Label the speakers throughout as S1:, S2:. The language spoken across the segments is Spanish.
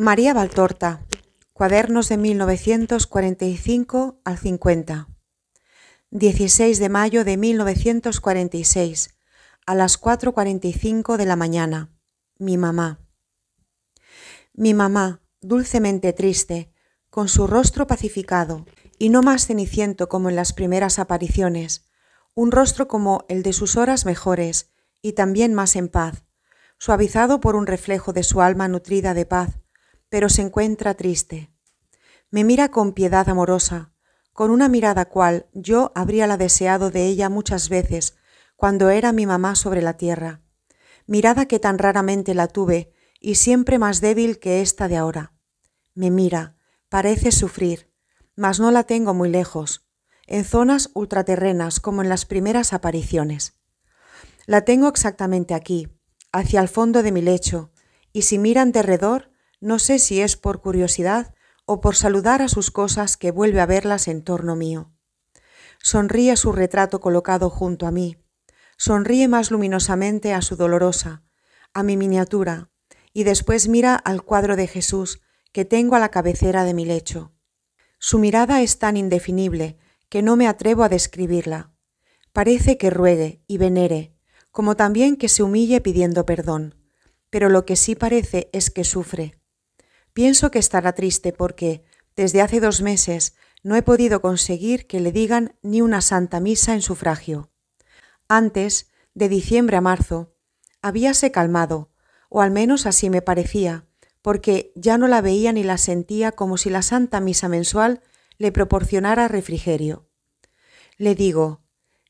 S1: María Valtorta, cuadernos de 1945 al 50. 16 de mayo de 1946, a las 4.45 de la mañana. Mi mamá. Mi mamá, dulcemente triste, con su rostro pacificado, y no más ceniciento como en las primeras apariciones, un rostro como el de sus horas mejores, y también más en paz, suavizado por un reflejo de su alma nutrida de paz, pero se encuentra triste. Me mira con piedad amorosa, con una mirada cual yo habría la deseado de ella muchas veces cuando era mi mamá sobre la tierra, mirada que tan raramente la tuve y siempre más débil que esta de ahora. Me mira, parece sufrir, mas no la tengo muy lejos, en zonas ultraterrenas como en las primeras apariciones. La tengo exactamente aquí, hacia el fondo de mi lecho, y si miran de redor, no sé si es por curiosidad o por saludar a sus cosas que vuelve a verlas en torno mío. Sonríe a su retrato colocado junto a mí. Sonríe más luminosamente a su dolorosa, a mi miniatura, y después mira al cuadro de Jesús que tengo a la cabecera de mi lecho. Su mirada es tan indefinible que no me atrevo a describirla. Parece que ruegue y venere, como también que se humille pidiendo perdón, pero lo que sí parece es que sufre, Pienso que estará triste porque, desde hace dos meses, no he podido conseguir que le digan ni una santa misa en sufragio. Antes, de diciembre a marzo, habíase calmado, o al menos así me parecía, porque ya no la veía ni la sentía como si la santa misa mensual le proporcionara refrigerio. Le digo,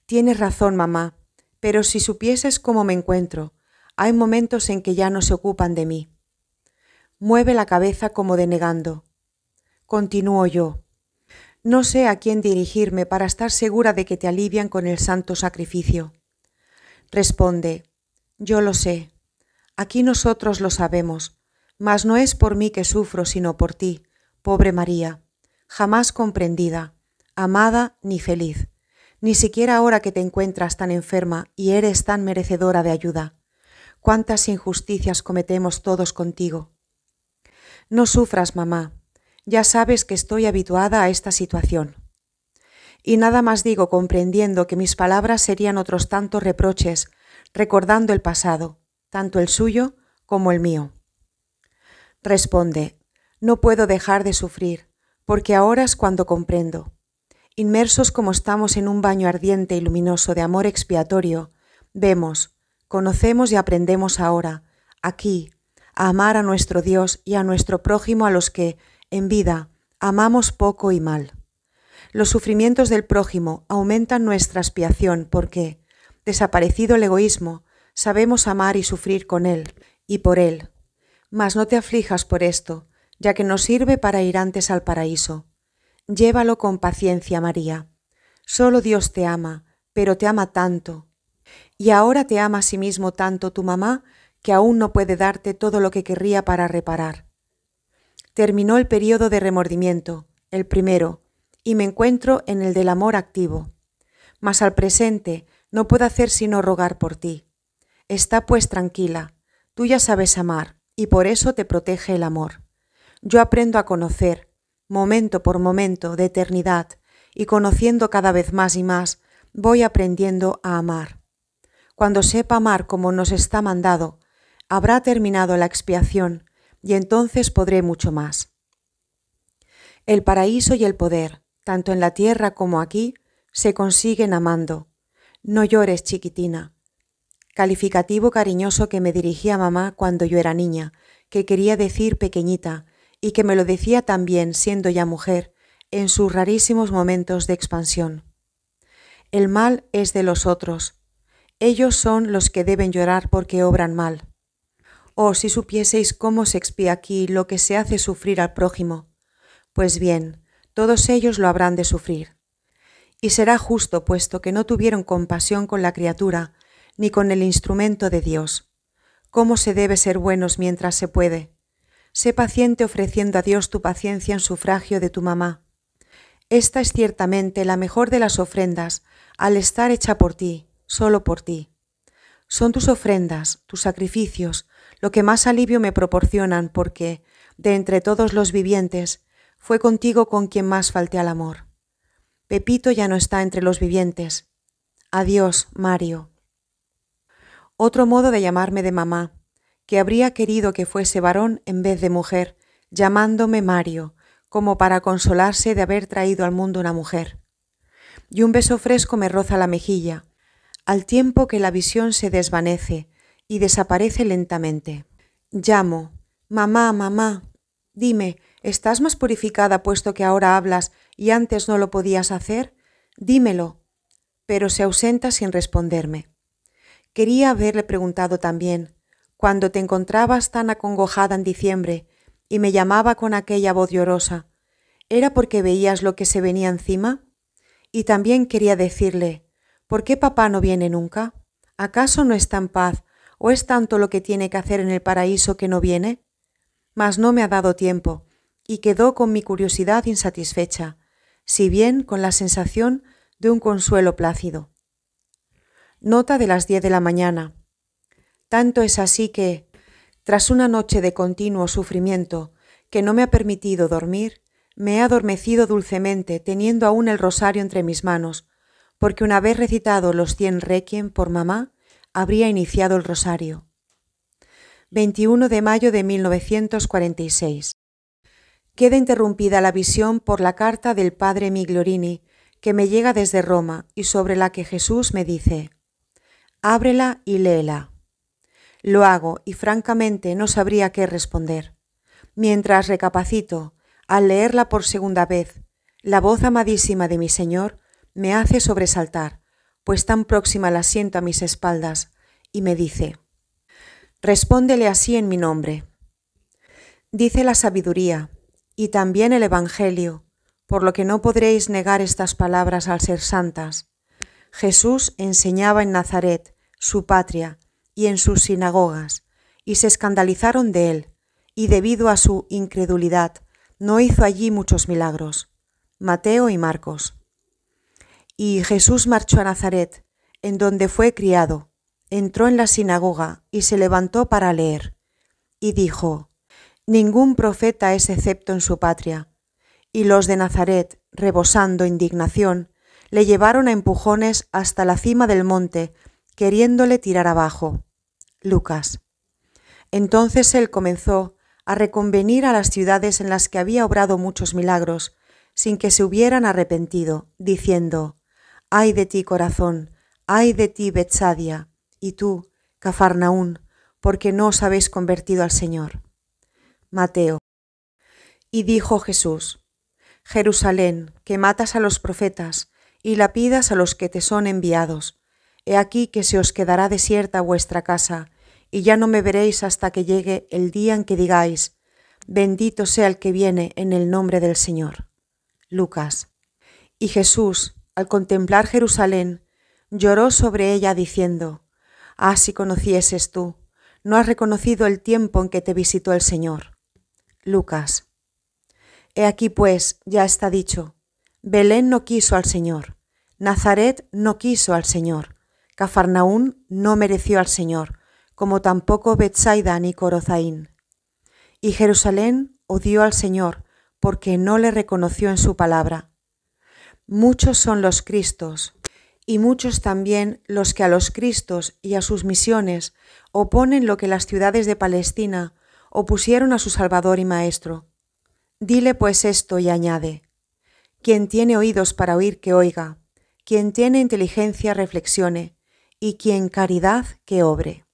S1: tienes razón, mamá, pero si supieses cómo me encuentro, hay momentos en que ya no se ocupan de mí. Mueve la cabeza como denegando. Continúo yo. No sé a quién dirigirme para estar segura de que te alivian con el santo sacrificio. Responde, yo lo sé. Aquí nosotros lo sabemos, mas no es por mí que sufro, sino por ti, pobre María, jamás comprendida, amada ni feliz, ni siquiera ahora que te encuentras tan enferma y eres tan merecedora de ayuda. Cuántas injusticias cometemos todos contigo. No sufras, mamá. Ya sabes que estoy habituada a esta situación. Y nada más digo comprendiendo que mis palabras serían otros tantos reproches, recordando el pasado, tanto el suyo como el mío. Responde, no puedo dejar de sufrir, porque ahora es cuando comprendo. Inmersos como estamos en un baño ardiente y luminoso de amor expiatorio, vemos, conocemos y aprendemos ahora, aquí, amar a nuestro Dios y a nuestro prójimo a los que, en vida, amamos poco y mal. Los sufrimientos del prójimo aumentan nuestra expiación porque, desaparecido el egoísmo, sabemos amar y sufrir con él y por él. Mas no te aflijas por esto, ya que nos sirve para ir antes al paraíso. Llévalo con paciencia, María. Solo Dios te ama, pero te ama tanto. Y ahora te ama a sí mismo tanto tu mamá que aún no puede darte todo lo que querría para reparar. Terminó el periodo de remordimiento, el primero, y me encuentro en el del amor activo. Mas al presente no puedo hacer sino rogar por ti. Está pues tranquila, tú ya sabes amar, y por eso te protege el amor. Yo aprendo a conocer, momento por momento, de eternidad, y conociendo cada vez más y más, voy aprendiendo a amar. Cuando sepa amar como nos está mandado, habrá terminado la expiación, y entonces podré mucho más. El paraíso y el poder, tanto en la tierra como aquí, se consiguen amando. No llores, chiquitina. Calificativo cariñoso que me dirigía mamá cuando yo era niña, que quería decir pequeñita, y que me lo decía también siendo ya mujer, en sus rarísimos momentos de expansión. El mal es de los otros. Ellos son los que deben llorar porque obran mal. Oh, si supieseis cómo se expía aquí lo que se hace sufrir al prójimo. Pues bien, todos ellos lo habrán de sufrir. Y será justo, puesto que no tuvieron compasión con la criatura, ni con el instrumento de Dios. ¿Cómo se debe ser buenos mientras se puede? Sé paciente ofreciendo a Dios tu paciencia en sufragio de tu mamá. Esta es ciertamente la mejor de las ofrendas, al estar hecha por ti, solo por ti. Son tus ofrendas, tus sacrificios, lo que más alivio me proporcionan, porque, de entre todos los vivientes, fue contigo con quien más falté al amor. Pepito ya no está entre los vivientes. Adiós, Mario. Otro modo de llamarme de mamá, que habría querido que fuese varón en vez de mujer, llamándome Mario, como para consolarse de haber traído al mundo una mujer. Y un beso fresco me roza la mejilla, al tiempo que la visión se desvanece y desaparece lentamente. Llamo, mamá, mamá, dime, ¿estás más purificada puesto que ahora hablas y antes no lo podías hacer? Dímelo. Pero se ausenta sin responderme. Quería haberle preguntado también, cuando te encontrabas tan acongojada en diciembre y me llamaba con aquella voz llorosa, ¿era porque veías lo que se venía encima? Y también quería decirle, ¿Por qué papá no viene nunca? ¿Acaso no está en paz? ¿O es tanto lo que tiene que hacer en el paraíso que no viene? Mas no me ha dado tiempo, y quedó con mi curiosidad insatisfecha, si bien con la sensación de un consuelo plácido. Nota de las diez de la mañana. Tanto es así que, tras una noche de continuo sufrimiento que no me ha permitido dormir, me he adormecido dulcemente teniendo aún el rosario entre mis manos, porque una vez recitado los cien requiem por mamá, habría iniciado el rosario. 21 de mayo de 1946. Queda interrumpida la visión por la carta del padre Miglorini, que me llega desde Roma y sobre la que Jesús me dice, ábrela y léela. Lo hago y francamente no sabría qué responder. Mientras recapacito, al leerla por segunda vez, la voz amadísima de mi Señor me hace sobresaltar, pues tan próxima la siento a mis espaldas, y me dice, Respóndele así en mi nombre. Dice la sabiduría, y también el Evangelio, por lo que no podréis negar estas palabras al ser santas. Jesús enseñaba en Nazaret, su patria, y en sus sinagogas, y se escandalizaron de él, y debido a su incredulidad, no hizo allí muchos milagros. Mateo y Marcos. Y Jesús marchó a Nazaret, en donde fue criado, entró en la sinagoga y se levantó para leer. Y dijo, Ningún profeta es excepto en su patria. Y los de Nazaret, rebosando indignación, le llevaron a empujones hasta la cima del monte, queriéndole tirar abajo. Lucas. Entonces él comenzó a reconvenir a las ciudades en las que había obrado muchos milagros, sin que se hubieran arrepentido, diciendo, Ay de ti, corazón, ay de ti, Betsadia, y tú, Cafarnaún, porque no os habéis convertido al Señor. Mateo. Y dijo Jesús, Jerusalén, que matas a los profetas y lapidas a los que te son enviados, he aquí que se os quedará desierta vuestra casa, y ya no me veréis hasta que llegue el día en que digáis, bendito sea el que viene en el nombre del Señor. Lucas. Y Jesús, al contemplar Jerusalén, lloró sobre ella diciendo, Ah, si conocieses tú, no has reconocido el tiempo en que te visitó el Señor. Lucas. He aquí pues, ya está dicho, Belén no quiso al Señor, Nazaret no quiso al Señor, Cafarnaún no mereció al Señor, como tampoco Betsaida ni Corozaín. Y Jerusalén odió al Señor, porque no le reconoció en su palabra. Muchos son los Cristos, y muchos también los que a los Cristos y a sus misiones oponen lo que las ciudades de Palestina opusieron a su Salvador y Maestro. Dile pues esto y añade, quien tiene oídos para oír que oiga, quien tiene inteligencia reflexione, y quien caridad que obre.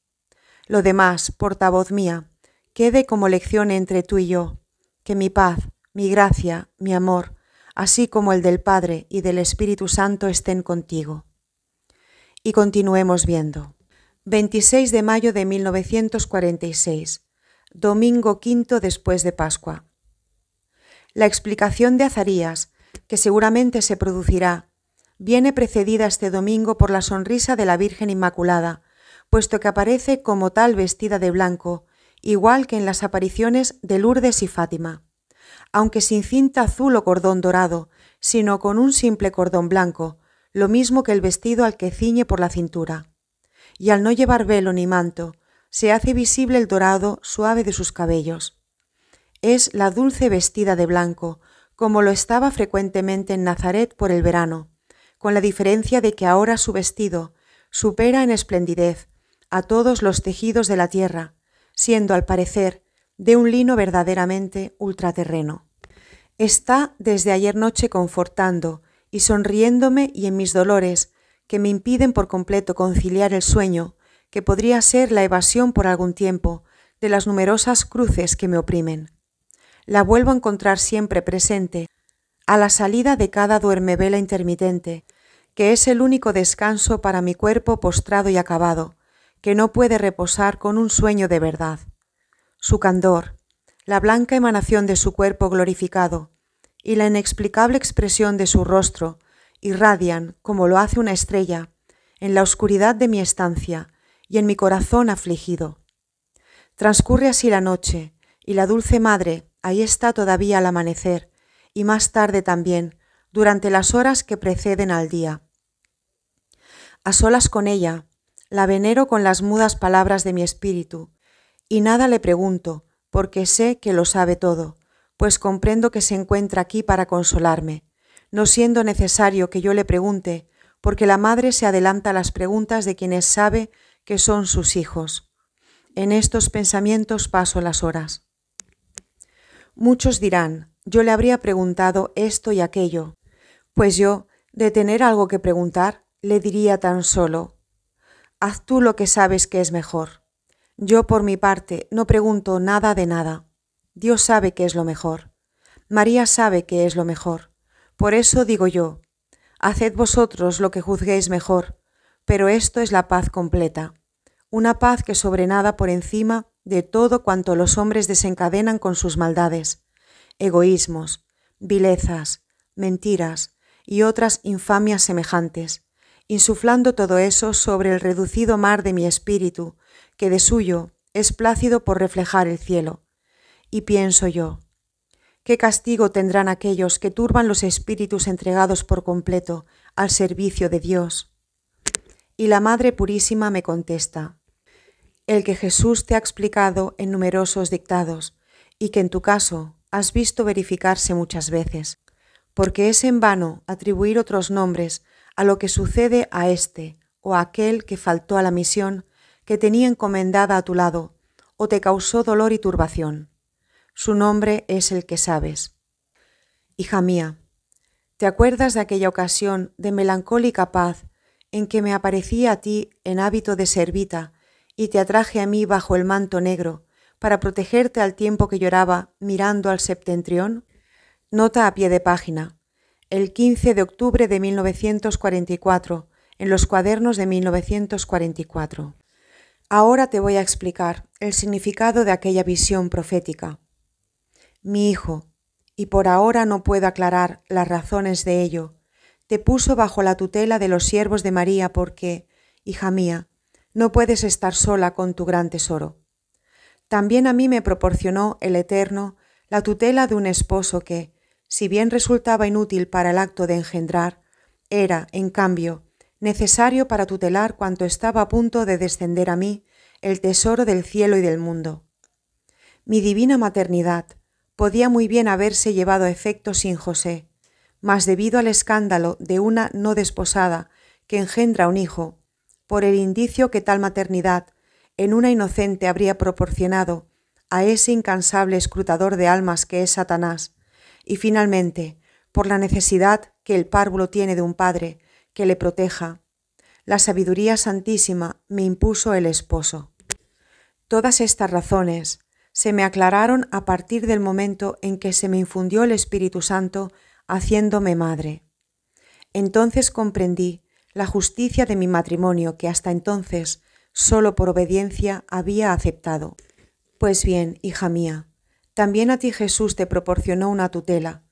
S1: Lo demás, portavoz mía, quede como lección entre tú y yo, que mi paz, mi gracia, mi amor, así como el del Padre y del Espíritu Santo estén contigo. Y continuemos viendo. 26 de mayo de 1946, domingo quinto después de Pascua. La explicación de Azarías, que seguramente se producirá, viene precedida este domingo por la sonrisa de la Virgen Inmaculada, puesto que aparece como tal vestida de blanco, igual que en las apariciones de Lourdes y Fátima aunque sin cinta azul o cordón dorado, sino con un simple cordón blanco, lo mismo que el vestido al que ciñe por la cintura. Y al no llevar velo ni manto, se hace visible el dorado suave de sus cabellos. Es la dulce vestida de blanco, como lo estaba frecuentemente en Nazaret por el verano, con la diferencia de que ahora su vestido supera en esplendidez a todos los tejidos de la tierra, siendo al parecer de un lino verdaderamente ultraterreno. Está desde ayer noche confortando y sonriéndome y en mis dolores, que me impiden por completo conciliar el sueño, que podría ser la evasión por algún tiempo de las numerosas cruces que me oprimen. La vuelvo a encontrar siempre presente, a la salida de cada duermevela intermitente, que es el único descanso para mi cuerpo postrado y acabado, que no puede reposar con un sueño de verdad su candor, la blanca emanación de su cuerpo glorificado y la inexplicable expresión de su rostro irradian, como lo hace una estrella, en la oscuridad de mi estancia y en mi corazón afligido. Transcurre así la noche, y la dulce madre ahí está todavía al amanecer, y más tarde también, durante las horas que preceden al día. A solas con ella, la venero con las mudas palabras de mi espíritu, y nada le pregunto, porque sé que lo sabe todo, pues comprendo que se encuentra aquí para consolarme, no siendo necesario que yo le pregunte, porque la madre se adelanta a las preguntas de quienes sabe que son sus hijos. En estos pensamientos paso las horas. Muchos dirán, yo le habría preguntado esto y aquello, pues yo, de tener algo que preguntar, le diría tan solo, haz tú lo que sabes que es mejor. Yo, por mi parte, no pregunto nada de nada. Dios sabe que es lo mejor. María sabe que es lo mejor. Por eso digo yo, haced vosotros lo que juzguéis mejor, pero esto es la paz completa, una paz que sobrenada por encima de todo cuanto los hombres desencadenan con sus maldades, egoísmos, vilezas, mentiras y otras infamias semejantes, insuflando todo eso sobre el reducido mar de mi espíritu, que de suyo es plácido por reflejar el cielo. Y pienso yo, ¿qué castigo tendrán aquellos que turban los espíritus entregados por completo al servicio de Dios? Y la Madre Purísima me contesta, el que Jesús te ha explicado en numerosos dictados y que en tu caso has visto verificarse muchas veces, porque es en vano atribuir otros nombres a lo que sucede a este o a aquel que faltó a la misión que tenía encomendada a tu lado, o te causó dolor y turbación. Su nombre es el que sabes. Hija mía, ¿te acuerdas de aquella ocasión de melancólica paz en que me aparecí a ti en hábito de servita y te atraje a mí bajo el manto negro para protegerte al tiempo que lloraba mirando al septentrión? Nota a pie de página. El 15 de octubre de 1944, en los cuadernos de 1944. Ahora te voy a explicar el significado de aquella visión profética. Mi hijo, y por ahora no puedo aclarar las razones de ello, te puso bajo la tutela de los siervos de María porque, hija mía, no puedes estar sola con tu gran tesoro. También a mí me proporcionó el Eterno la tutela de un esposo que, si bien resultaba inútil para el acto de engendrar, era, en cambio, necesario para tutelar cuanto estaba a punto de descender a mí, el tesoro del cielo y del mundo. Mi divina maternidad podía muy bien haberse llevado a efecto sin José, mas debido al escándalo de una no desposada que engendra un hijo, por el indicio que tal maternidad en una inocente habría proporcionado a ese incansable escrutador de almas que es Satanás, y finalmente, por la necesidad que el párvulo tiene de un padre, que le proteja. La sabiduría santísima me impuso el esposo. Todas estas razones se me aclararon a partir del momento en que se me infundió el Espíritu Santo haciéndome madre. Entonces comprendí la justicia de mi matrimonio que hasta entonces solo por obediencia había aceptado. Pues bien, hija mía, también a ti Jesús te proporcionó una tutela,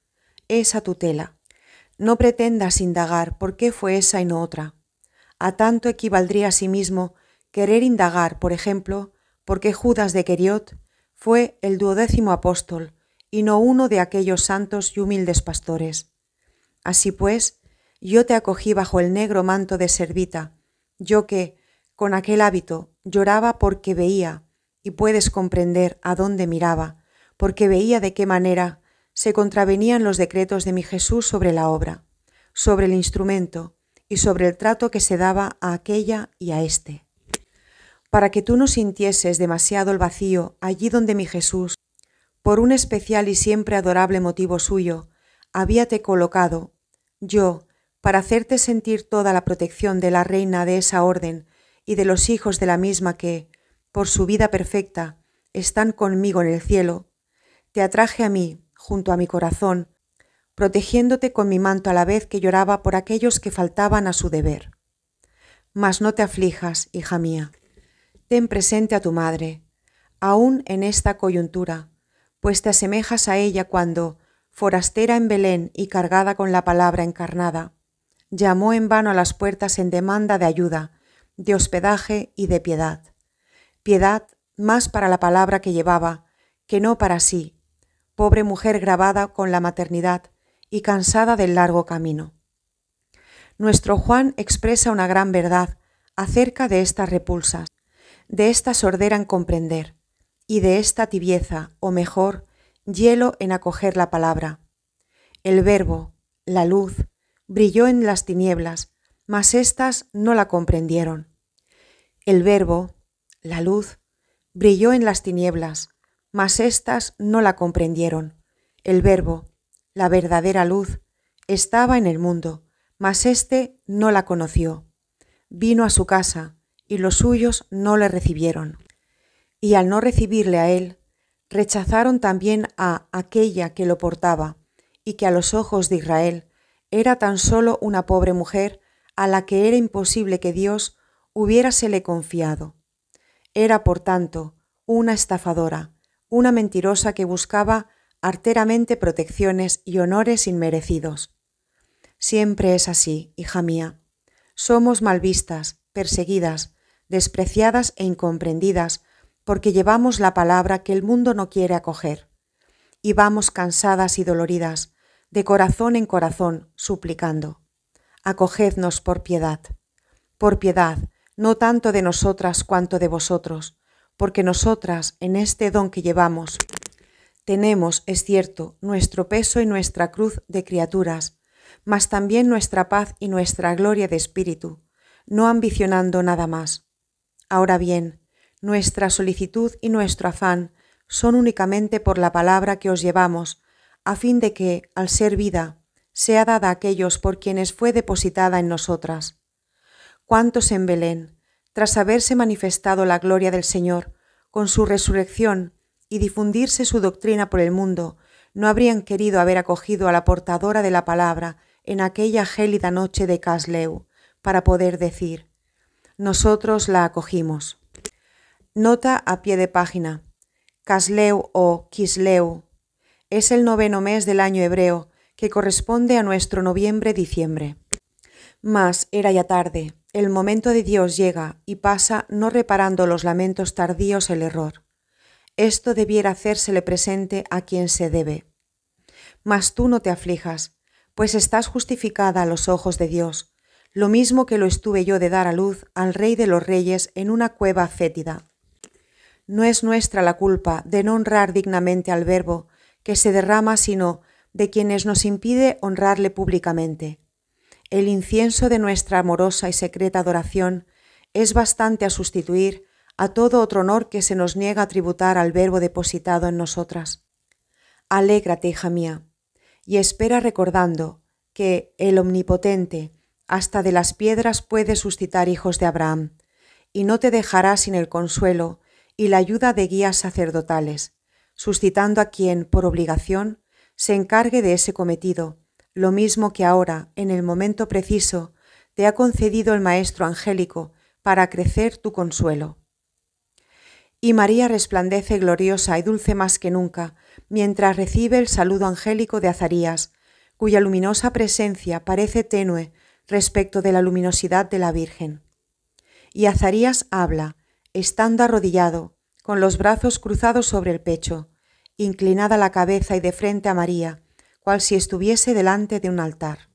S1: esa tutela, no pretendas indagar por qué fue esa y no otra. A tanto equivaldría a sí mismo querer indagar, por ejemplo, por qué Judas de Queriot fue el duodécimo apóstol y no uno de aquellos santos y humildes pastores. Así pues, yo te acogí bajo el negro manto de servita, yo que, con aquel hábito, lloraba porque veía, y puedes comprender a dónde miraba, porque veía de qué manera se contravenían los decretos de mi Jesús sobre la obra, sobre el instrumento y sobre el trato que se daba a aquella y a éste. Para que tú no sintieses demasiado el vacío allí donde mi Jesús, por un especial y siempre adorable motivo suyo, habíate colocado, yo, para hacerte sentir toda la protección de la reina de esa orden y de los hijos de la misma que, por su vida perfecta, están conmigo en el cielo, te atraje a mí junto a mi corazón, protegiéndote con mi manto a la vez que lloraba por aquellos que faltaban a su deber. Mas no te aflijas, hija mía. Ten presente a tu madre, aún en esta coyuntura, pues te asemejas a ella cuando, forastera en Belén y cargada con la palabra encarnada, llamó en vano a las puertas en demanda de ayuda, de hospedaje y de piedad. Piedad más para la palabra que llevaba, que no para sí, pobre mujer grabada con la maternidad y cansada del largo camino. Nuestro Juan expresa una gran verdad acerca de estas repulsas, de esta sordera en comprender y de esta tibieza, o mejor, hielo en acoger la palabra. El verbo, la luz, brilló en las tinieblas, mas éstas no la comprendieron. El verbo, la luz, brilló en las tinieblas, mas éstas no la comprendieron. El Verbo, la verdadera luz, estaba en el mundo, mas éste no la conoció. Vino a su casa, y los suyos no le recibieron. Y al no recibirle a él, rechazaron también a aquella que lo portaba, y que a los ojos de Israel era tan solo una pobre mujer a la que era imposible que Dios hubiérasele confiado. Era, por tanto, una estafadora, una mentirosa que buscaba arteramente protecciones y honores inmerecidos. Siempre es así, hija mía. Somos malvistas, perseguidas, despreciadas e incomprendidas, porque llevamos la palabra que el mundo no quiere acoger. Y vamos cansadas y doloridas, de corazón en corazón, suplicando. Acogednos por piedad. Por piedad, no tanto de nosotras cuanto de vosotros, porque nosotras, en este don que llevamos, tenemos, es cierto, nuestro peso y nuestra cruz de criaturas, mas también nuestra paz y nuestra gloria de espíritu, no ambicionando nada más. Ahora bien, nuestra solicitud y nuestro afán son únicamente por la palabra que os llevamos, a fin de que, al ser vida, sea dada a aquellos por quienes fue depositada en nosotras. ¿Cuántos en Belén, tras haberse manifestado la gloria del Señor con su resurrección y difundirse su doctrina por el mundo, no habrían querido haber acogido a la portadora de la palabra en aquella gélida noche de Casleu, para poder decir, nosotros la acogimos. Nota a pie de página. Casleu o Kisleu es el noveno mes del año hebreo que corresponde a nuestro noviembre-diciembre. Mas era ya tarde, el momento de Dios llega y pasa no reparando los lamentos tardíos el error. Esto debiera hacérsele presente a quien se debe. Mas tú no te aflijas, pues estás justificada a los ojos de Dios, lo mismo que lo estuve yo de dar a luz al Rey de los Reyes en una cueva fétida. No es nuestra la culpa de no honrar dignamente al Verbo, que se derrama, sino de quienes nos impide honrarle públicamente. El incienso de nuestra amorosa y secreta adoración es bastante a sustituir a todo otro honor que se nos niega a tributar al verbo depositado en nosotras. Alégrate, hija mía, y espera recordando que el Omnipotente hasta de las piedras puede suscitar hijos de Abraham, y no te dejará sin el consuelo y la ayuda de guías sacerdotales, suscitando a quien, por obligación, se encargue de ese cometido, lo mismo que ahora, en el momento preciso, te ha concedido el Maestro Angélico para crecer tu consuelo. Y María resplandece gloriosa y dulce más que nunca, mientras recibe el saludo angélico de Azarías, cuya luminosa presencia parece tenue respecto de la luminosidad de la Virgen. Y Azarías habla, estando arrodillado, con los brazos cruzados sobre el pecho, inclinada la cabeza y de frente a María, cual si estuviese delante de un altar.